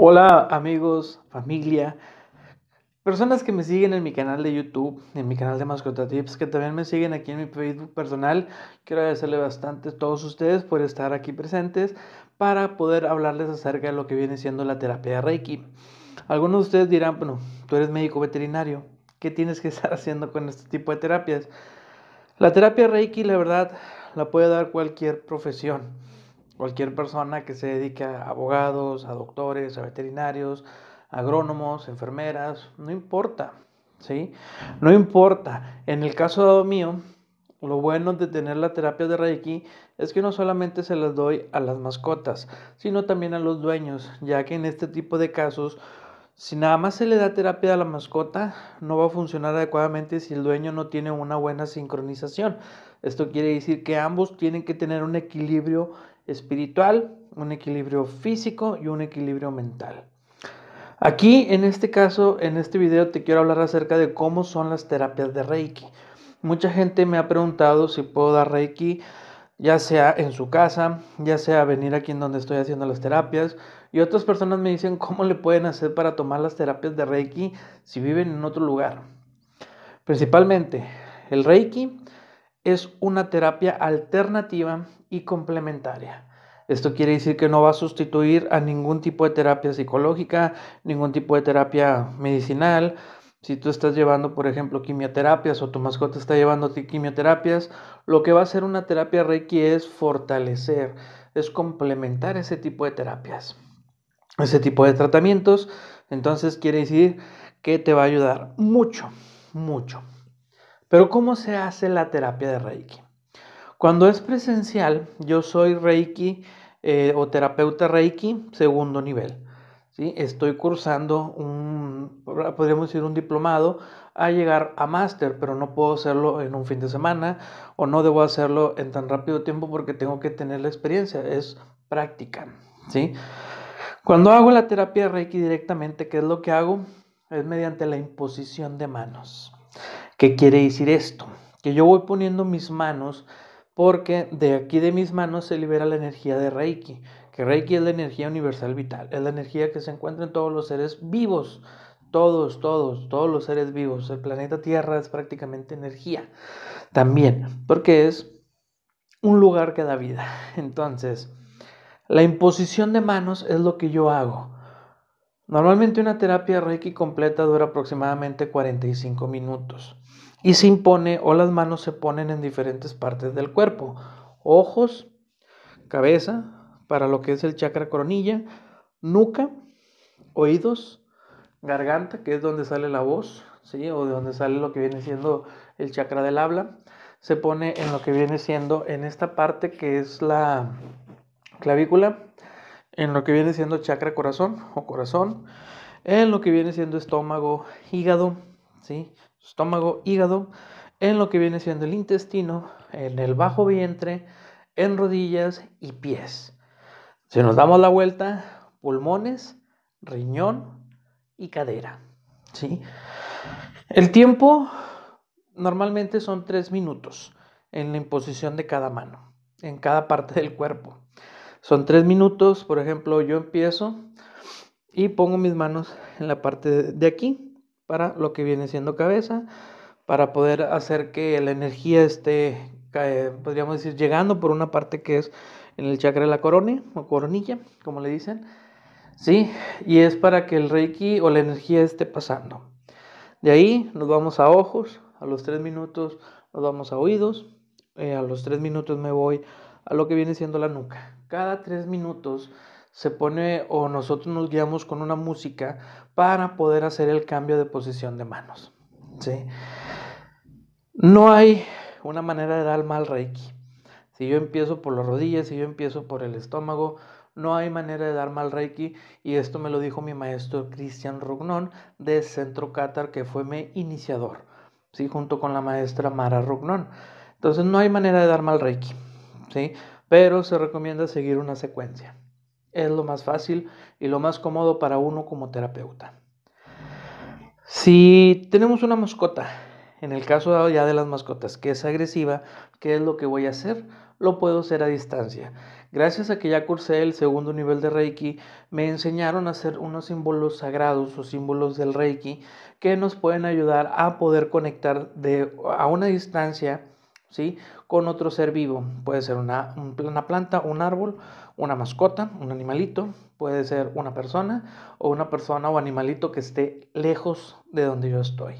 Hola amigos, familia, personas que me siguen en mi canal de YouTube, en mi canal de Mascota Tips, que también me siguen aquí en mi Facebook personal. Quiero agradecerle bastante a todos ustedes por estar aquí presentes para poder hablarles acerca de lo que viene siendo la terapia Reiki. Algunos de ustedes dirán, bueno, tú eres médico veterinario, ¿qué tienes que estar haciendo con este tipo de terapias? La terapia Reiki, la verdad, la puede dar cualquier profesión cualquier persona que se dedique a abogados, a doctores, a veterinarios, agrónomos, enfermeras, no importa, ¿sí? No importa. En el caso mío, lo bueno de tener la terapia de Reiki es que no solamente se las doy a las mascotas, sino también a los dueños, ya que en este tipo de casos, si nada más se le da terapia a la mascota, no va a funcionar adecuadamente si el dueño no tiene una buena sincronización. Esto quiere decir que ambos tienen que tener un equilibrio espiritual, un equilibrio físico y un equilibrio mental. Aquí, en este caso, en este video, te quiero hablar acerca de cómo son las terapias de Reiki. Mucha gente me ha preguntado si puedo dar Reiki, ya sea en su casa, ya sea venir aquí en donde estoy haciendo las terapias. Y otras personas me dicen cómo le pueden hacer para tomar las terapias de Reiki si viven en otro lugar. Principalmente, el Reiki es una terapia alternativa y complementaria. Esto quiere decir que no va a sustituir a ningún tipo de terapia psicológica, ningún tipo de terapia medicinal. Si tú estás llevando, por ejemplo, quimioterapias o tu mascota está llevando quimioterapias, lo que va a hacer una terapia Reiki es fortalecer, es complementar ese tipo de terapias, ese tipo de tratamientos. Entonces quiere decir que te va a ayudar mucho, mucho. Pero ¿cómo se hace la terapia de Reiki? Cuando es presencial, yo soy Reiki eh, o terapeuta Reiki segundo nivel. ¿sí? Estoy cursando un, podríamos decir, un diplomado a llegar a máster, pero no puedo hacerlo en un fin de semana o no debo hacerlo en tan rápido tiempo porque tengo que tener la experiencia, es práctica, ¿sí? Cuando hago la terapia Reiki directamente, ¿qué es lo que hago? Es mediante la imposición de manos. ¿Qué quiere decir esto? Que yo voy poniendo mis manos porque de aquí de mis manos se libera la energía de Reiki, que Reiki es la energía universal vital, es la energía que se encuentra en todos los seres vivos, todos, todos, todos los seres vivos. El planeta Tierra es prácticamente energía también, porque es un lugar que da vida. Entonces, la imposición de manos es lo que yo hago. Normalmente una terapia Reiki completa dura aproximadamente 45 minutos y se impone o las manos se ponen en diferentes partes del cuerpo, ojos, cabeza, para lo que es el chakra coronilla, nuca, oídos, garganta, que es donde sale la voz, ¿sí? o de donde sale lo que viene siendo el chakra del habla, se pone en lo que viene siendo en esta parte que es la clavícula, en lo que viene siendo chakra corazón o corazón, en lo que viene siendo estómago, hígado, ¿sí? estómago, hígado, en lo que viene siendo el intestino, en el bajo vientre, en rodillas y pies. Si nos damos la vuelta, pulmones, riñón y cadera. ¿sí? El tiempo normalmente son tres minutos en la imposición de cada mano, en cada parte del cuerpo. Son tres minutos, por ejemplo, yo empiezo y pongo mis manos en la parte de aquí, para lo que viene siendo cabeza, para poder hacer que la energía esté, podríamos decir, llegando por una parte que es en el chakra de la corona o coronilla, como le dicen, ¿sí? Y es para que el reiki o la energía esté pasando. De ahí nos vamos a ojos, a los tres minutos nos vamos a oídos, eh, a los tres minutos me voy a lo que viene siendo la nuca. Cada tres minutos se pone o nosotros nos guiamos con una música para poder hacer el cambio de posición de manos. ¿sí? No hay una manera de dar mal reiki. Si yo empiezo por las rodillas, si yo empiezo por el estómago, no hay manera de dar mal reiki. Y esto me lo dijo mi maestro Cristian Rugnón de Centro Catar que fue mi iniciador, ¿sí? junto con la maestra Mara Rugnón. Entonces no hay manera de dar mal reiki, ¿sí? pero se recomienda seguir una secuencia. Es lo más fácil y lo más cómodo para uno como terapeuta. Si tenemos una mascota, en el caso ya de las mascotas, que es agresiva, ¿qué es lo que voy a hacer? Lo puedo hacer a distancia. Gracias a que ya cursé el segundo nivel de Reiki, me enseñaron a hacer unos símbolos sagrados o símbolos del Reiki que nos pueden ayudar a poder conectar a una distancia con otro ser vivo. Puede ser una, una, planta, un árbol, una mascota, un animalito, puede ser una persona o una persona o animalito que esté lejos de donde yo estoy.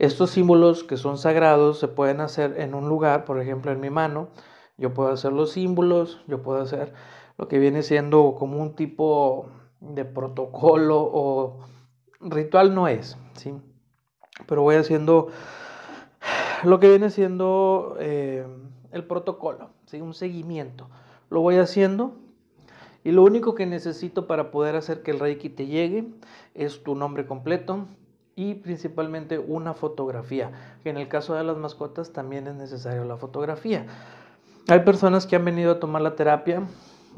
Estos símbolos que son sagrados se pueden hacer en un lugar, por ejemplo en mi mano. Yo puedo hacer los símbolos, yo puedo hacer lo que viene siendo como un tipo de protocolo o ritual no es, ¿sí? Pero voy haciendo lo que viene siendo eh, el protocolo, un seguimiento. Lo voy haciendo y lo único que necesito para poder hacer que el Reiki te llegue es tu nombre completo y principalmente una fotografía. En el caso de las mascotas también es necesario la fotografía. Hay personas que han venido a tomar la terapia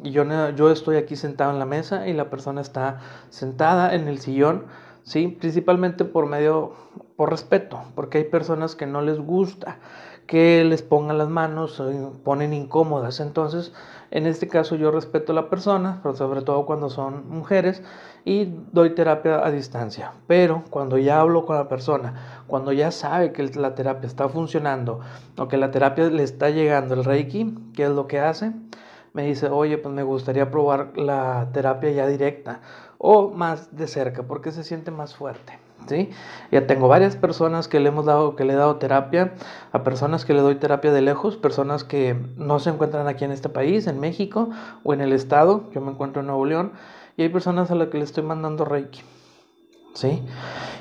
y yo, yo estoy aquí sentado en la mesa y la persona está sentada en el sillón, ¿sí? principalmente por medio por respeto, porque hay personas que no les gusta que les pongan las manos, ponen incómodas. Entonces, en este caso yo respeto a la persona, pero sobre todo cuando son mujeres, y doy terapia a distancia. Pero cuando ya hablo con la persona, cuando ya sabe que la terapia está funcionando o que la terapia le está llegando el Reiki, ¿qué es lo que hace? Me dice, oye, pues me gustaría probar la terapia ya directa o más de cerca, porque se siente más fuerte. Ya tengo varias personas que le hemos dado, que le he dado terapia, a personas que le doy terapia de lejos, personas que no se encuentran aquí en este país, en México o en el estado, yo me encuentro en Nuevo León, y hay personas a las que le estoy mandando Reiki, ¿sí?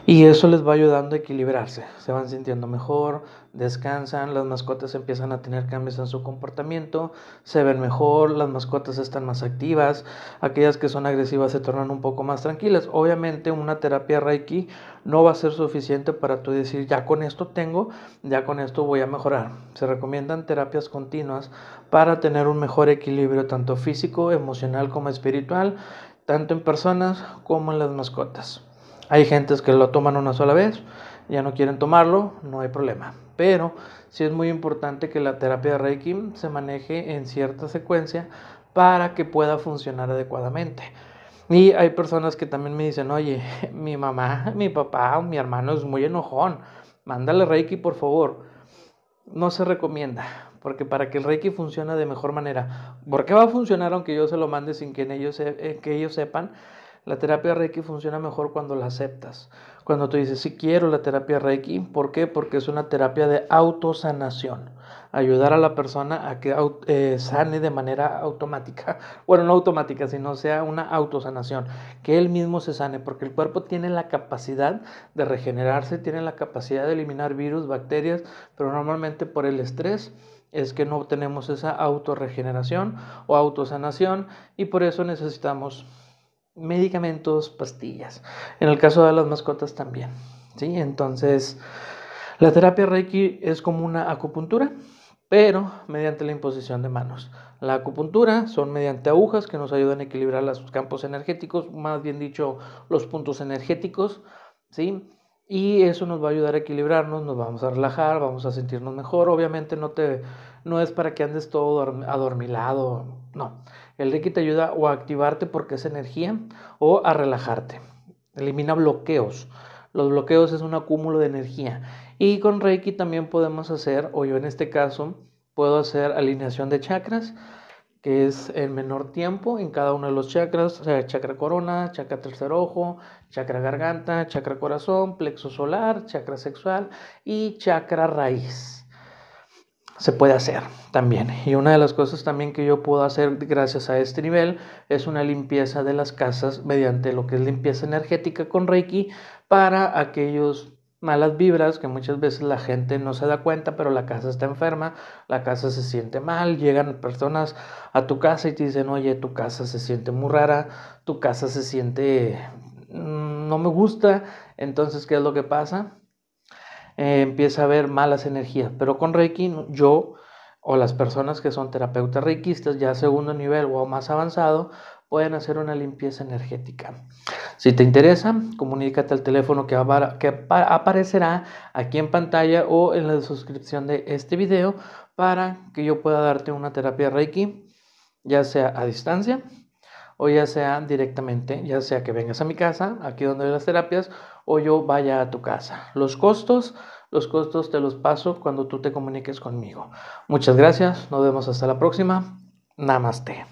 Y eso les va ayudando a equilibrarse. Se van sintiendo mejor, descansan, las mascotas empiezan a tener cambios en su comportamiento, se ven mejor, las mascotas están más activas, aquellas que son agresivas se tornan un poco más tranquilas. Obviamente una terapia Reiki no va a ser suficiente para tú decir, ya con esto tengo, ya con esto voy a mejorar. Se recomiendan terapias continuas para tener un mejor equilibrio tanto físico, emocional como espiritual, tanto en personas como en las mascotas. Hay gentes que lo toman una sola vez, ya no quieren tomarlo, no hay problema. Pero sí es muy importante que la terapia de Reiki se maneje en cierta secuencia para que pueda funcionar adecuadamente. Y hay personas que también me dicen, oye, mi mamá, mi papá mi hermano es muy enojón, mándale Reiki por favor. No se recomienda, porque para que el Reiki funcione de mejor manera, ¿Por qué va a funcionar aunque yo se lo mande sin que eh, ellos sepan? La terapia Reiki funciona mejor cuando la aceptas. Cuando tú dices, sí quiero la terapia Reiki, ¿por qué? Porque es una terapia de autosanación. Ayudar a la persona a que eh, sane de manera automática. Bueno, no automática, sino sea una autosanación. Que él mismo se sane, porque el cuerpo tiene la capacidad de regenerarse, tiene la capacidad de eliminar virus, bacterias, pero normalmente por el estrés es que no tenemos esa autorregeneración o autosanación y por eso necesitamos medicamentos, pastillas. En el caso de las mascotas también. ¿sí? Entonces, la terapia Reiki es como una acupuntura, pero mediante la imposición de manos. La acupuntura son mediante agujas que nos ayudan a equilibrar los campos energéticos, más bien dicho, los puntos energéticos, ¿sí? Y eso nos va a ayudar a equilibrarnos, nos vamos a relajar, vamos a sentirnos mejor. Obviamente no, te, no es para que andes todo adormilado, no. El Reiki te ayuda o a activarte porque es energía o a relajarte. Elimina bloqueos. Los bloqueos es un acúmulo de energía. Y con Reiki también podemos hacer, o yo en este caso, puedo hacer alineación de chakras, que es en menor tiempo en cada uno de los chakras, o sea, chakra corona, chakra tercer ojo, chakra garganta, chakra corazón, plexo solar, chakra sexual y chakra raíz se puede hacer también. Y una de las cosas también que yo puedo hacer gracias a este nivel es una limpieza de las casas mediante lo que es limpieza energética con Reiki para aquellos malas vibras que muchas veces la gente no se da cuenta, pero la casa está enferma, la casa se siente mal, llegan personas a tu casa y te dicen, oye, tu casa se siente muy rara, tu casa se siente mm, no me gusta, entonces, ¿qué es lo que pasa? Eh, empieza a haber malas energías. Pero con Reiki, yo o las personas que son terapeutas reikistas, ya segundo nivel o más avanzado, pueden hacer una limpieza energética. Si te interesa, comunícate al teléfono que, aparecerá aquí en pantalla o en la suscripción de este video para que yo pueda darte una terapia Reiki, ya sea a distancia o ya sea directamente, ya sea que vengas a mi casa, aquí donde hay las terapias, o yo vaya a tu casa. Los costos, los costos te los paso cuando tú te comuniques conmigo. Muchas gracias, nos vemos hasta la próxima. Namaste.